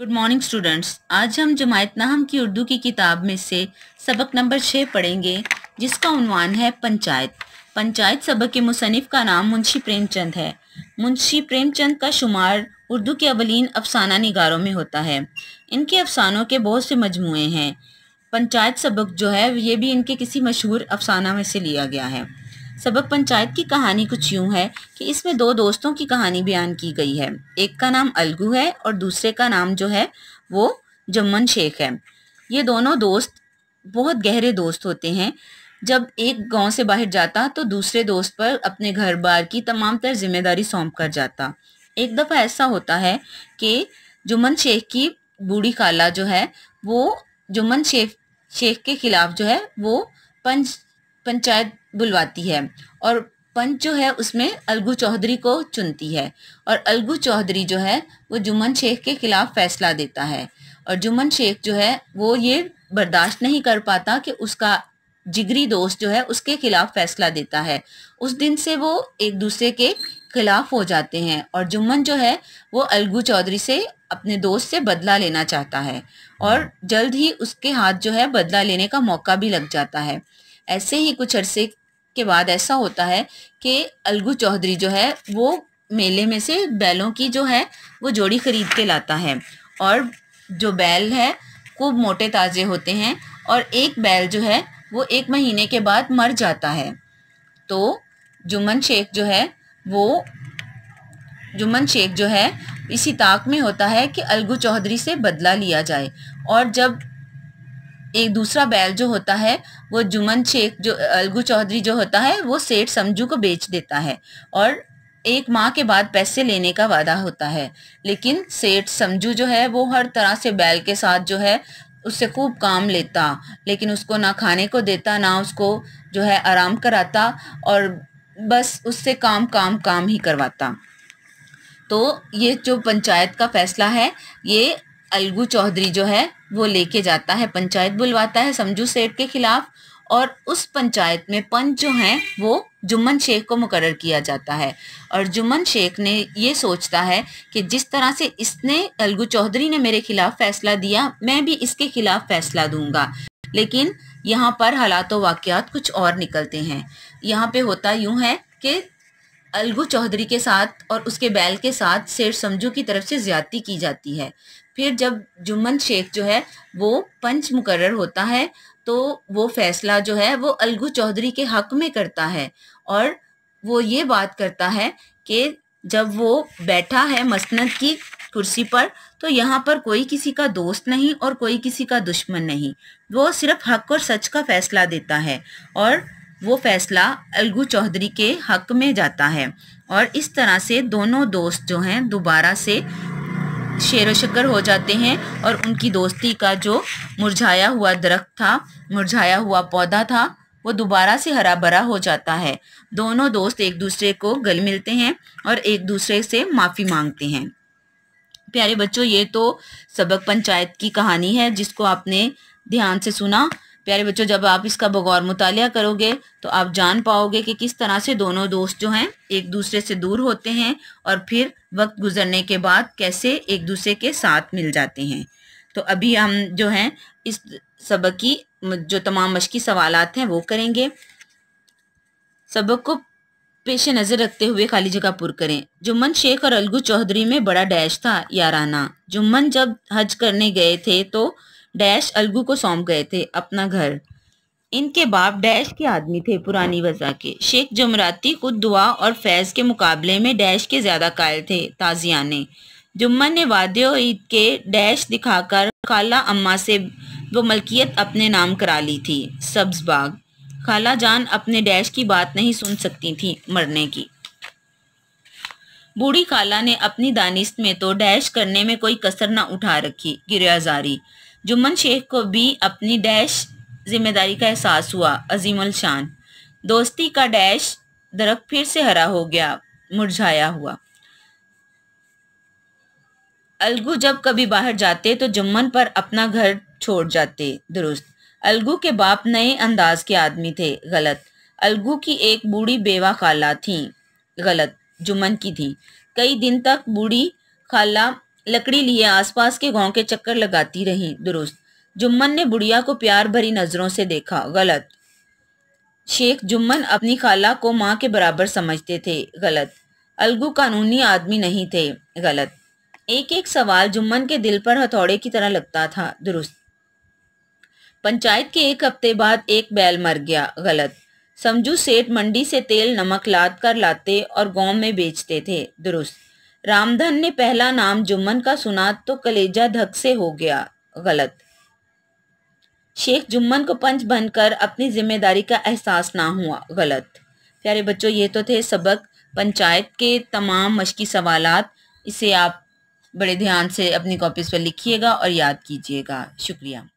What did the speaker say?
good morning students आज हम जमायत नाहम की उर्दू की किताब में से सबक नंबर छः पढ़ेंगे जिसका उनवान है पंचायत पंचायत सबक के मुसनफ़ का नाम मुंशी प्रेमचंद है मुंशी प्रेमचंद का शुमार उर्दू के अवलिन अफसाना निगारों में होता है इनके अफसानों के बहुत से मजमू हैं पंचायत सबक जो है ये भी इनके किसी मशहूर अफसाना में से लिया गया है सबक पंचायत की कहानी कुछ यूं है कि इसमें दो दोस्तों की कहानी बयान की गई है एक का नाम अलगू है और दूसरे का नाम जो है वो जम्मन शेख है ये दोनों दोस्त बहुत गहरे दोस्त होते हैं जब एक गांव से बाहर जाता तो दूसरे दोस्त पर अपने घर बार की तमाम तर जिम्मेदारी सौंप कर जाता एक दफ़ा ऐसा होता है कि जुम्मन शेख की बूढ़ी खाला जो है वो जुम्मन शेख शेख के खिलाफ जो है वो पंच पंचायत बुलवाती है और पंच जो है उसमें अलगू चौधरी को चुनती है और अलगू चौधरी जो है वो जुम्मन शेख के खिलाफ फैसला देता है और जुम्मन शेख जो है वो ये बर्दाश्त नहीं कर पाता कि उसका जिगरी दोस्त जो है उसके खिलाफ फैसला देता है उस दिन से वो एक दूसरे के खिलाफ हो जाते हैं और जुम्मन जो है वो अलगू चौधरी से अपने दोस्त से बदला लेना चाहता है और जल्द ही उसके हाथ जो है बदला लेने का मौका भी लग जाता है ऐसे ही कुछ अरसे के बाद ऐसा होता है कि अलगू चौधरी जो है वो मेले में से बैलों की जो है वो जोड़ी खरीद के लाता है और जो बैल है खूब मोटे ताज़े होते हैं और एक बैल जो है वो एक महीने के बाद मर जाता है तो जुम्मन शेख जो है वो जुम्मन शेख जो है इसी ताक में होता है कि अलगू चौधरी से बदला लिया जाए और जब एक दूसरा बैल जो होता है वो जुमन शेख जो अलगू चौधरी जो होता है वो सेठ समझू को बेच देता है और एक माह के बाद पैसे लेने का वादा होता है लेकिन सेठ समझू जो है वो हर तरह से बैल के साथ जो है उससे खूब काम लेता लेकिन उसको ना खाने को देता ना उसको जो है आराम कराता और बस उससे काम काम काम ही करवाता तो ये जो पंचायत का फैसला है ये अलगू चौधरी जो है वो लेके जाता है पंचायत बुलवाता है समझू सेठ के खिलाफ और उस पंचायत में पंच जो हैं वो जुम्मन शेख को मुकर किया जाता है और जुम्मन शेख ने ये सोचता है कि जिस तरह से इसने अलगू चौधरी ने मेरे खिलाफ फैसला दिया मैं भी इसके खिलाफ फैसला दूंगा लेकिन यहाँ पर हालात वाक्यात कुछ और निकलते हैं यहाँ पे होता यूं है कि अलगू चौधरी के साथ और उसके बैल के साथ सेठ समझू की तरफ से ज्यादती की जाती है फिर जब जुम्मन शेख जो है वो पंच मुकर होता है तो वो फैसला जो है वो अलगू चौधरी के हक में करता है और वो ये बात करता है कि जब वो बैठा है मसनद की कुर्सी पर तो यहाँ पर कोई किसी का दोस्त नहीं और कोई किसी का दुश्मन नहीं वो सिर्फ हक और सच का फैसला देता है और वो फैसला अलगू चौधरी के हक में जाता है और इस तरह से दोनों दोस्त जो हैं दोबारा से शेर शक्कर हो जाते हैं और उनकी दोस्ती का जो मुरझाया हुआ दरख्त था मुरझाया हुआ पौधा था वो दोबारा से हरा भरा हो जाता है दोनों दोस्त एक दूसरे को गल मिलते हैं और एक दूसरे से माफ़ी मांगते हैं प्यारे बच्चों ये तो सबक पंचायत की कहानी है जिसको आपने ध्यान से सुना प्यारे बच्चों जब आप इसका बगौर मुताल करोगे तो आप जान पाओगे कि किस तरह से दोनों दोस्त जो हैं एक दूसरे से दूर होते हैं और फिर वक्त गुजरने के बाद कैसे एक दूसरे के साथ मिल जाते हैं तो अभी हम जो हैं इस सबक की जो तमाम मशक़ी सवाल हैं वो करेंगे सबक को पेश नज़र रखते हुए खाली जगह पुर करें जुम्मन शेख और अलगू चौधरी में बड़ा डैश था याराना जुम्मन जब हज करने गए थे तो डैश अलगू को सौंप गए थे अपना घर इनके बाप डैश के आदमी थे पुरानी वजह के शेख जमराती खुद दुआ और फैज़ के मुकाबले में डैश के ज़्यादा कायल थे ताजियाने जुम्मन ने वादे ईद के डैश दिखाकर खाला अम्मा से वो मलकियत अपने नाम करा ली थी सब्ज बाग खाला जान अपने डैश की बात नहीं सुन सकती थी मरने की बूढ़ी खाला ने अपनी दानिश में तो डैश करने में कोई कसर ना उठा रखी गिरयाजारी जुम्मन शेख को भी अपनी डैश जिम्मेदारी का एहसास हुआ अजीम शान दोस्ती का डैश दरख फिर से हरा हो गया मुरझाया हुआ अलगू जब कभी बाहर जाते तो जुम्मन पर अपना घर छोड़ जाते दुरुस्त अलगू के बाप नए अंदाज के आदमी थे गलत अलगू की एक बूढ़ी बेवा खाला थी गलत जुम्मन की थी कई दिन तक बूढ़ी खाला लकड़ी लिए आसपास के गांव के चक्कर लगाती रही दुरुस्त जुम्मन ने बुढ़िया को प्यार भरी नजरों से देखा गलत शेख जुम्मन अपनी खाला को माँ के बराबर समझते थे गलत अलगू कानूनी आदमी नहीं थे गलत एक एक सवाल जुम्मन के दिल पर हथौड़े की तरह लगता था दुरुस्त पंचायत के एक हफ्ते बाद एक बैल मर गया गलत समझू सेठ मंडी से तेल नमक लाद कर लाते और गांव में बेचते थे दुरुस्त रामधन ने पहला नाम जुम्मन का सुना तो कलेजा धक से हो गया गलत शेख जुम्मन को पंच बनकर अपनी जिम्मेदारी का एहसास ना हुआ गलत प्यारे बच्चों ये तो थे सबक पंचायत के तमाम मशकी सवाल इसे आप बड़े ध्यान से अपनी कॉपीज़ पर लिखिएगा और याद कीजिएगा शुक्रिया